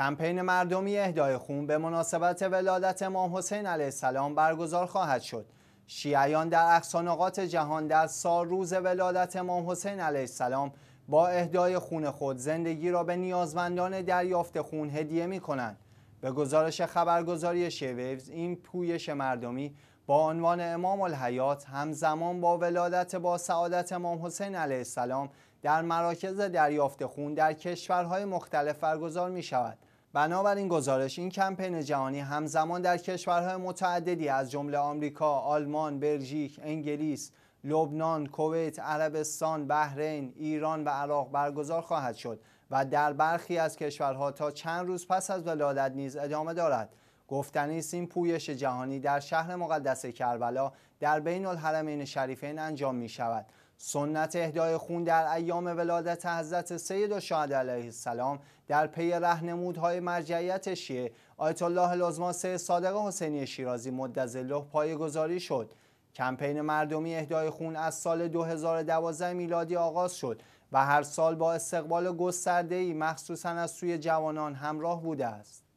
کمپین مردمی اهدای خون به مناسبت ولادت امام حسین علیه السلام برگزار خواهد شد. شیعیان در اقصانقات جهان در سال روز ولادت امام حسین علیه السلام با اهدای خون خود زندگی را به نیازمندان دریافت خون هدیه می کنند. به گزارش خبرگزاری شیویوز این پویش مردمی با عنوان امام الحیات همزمان با ولادت با سعادت امام حسین علیه السلام در مراکز دریافت خون در کشورهای مختلف برگزار می شود. بنابراین گزارش این کمپین جهانی همزمان در کشورهای متعددی از جمله آمریکا، آلمان، بلژیک، انگلیس، لبنان، کویت، عربستان، بحرین، ایران و عراق برگزار خواهد شد و در برخی از کشورها تا چند روز پس از ولادت نیز ادامه دارد. گفتنی است این پویش جهانی در شهر مقدس کربلا در بین الحرمین شریفین انجام می شود. سنت اهدای خون در ایام ولادت حضرت سید و شهد علیه السلام در پی رهنمودهای مرجعیت شیعه آیت الله العظما صادق حسینی شیرازی پای گذاری شد کمپین مردمی اهدای خون از سال 2012 میلادی آغاز شد و هر سال با استقبال گسترده‌ای مخصوصا از سوی جوانان همراه بوده است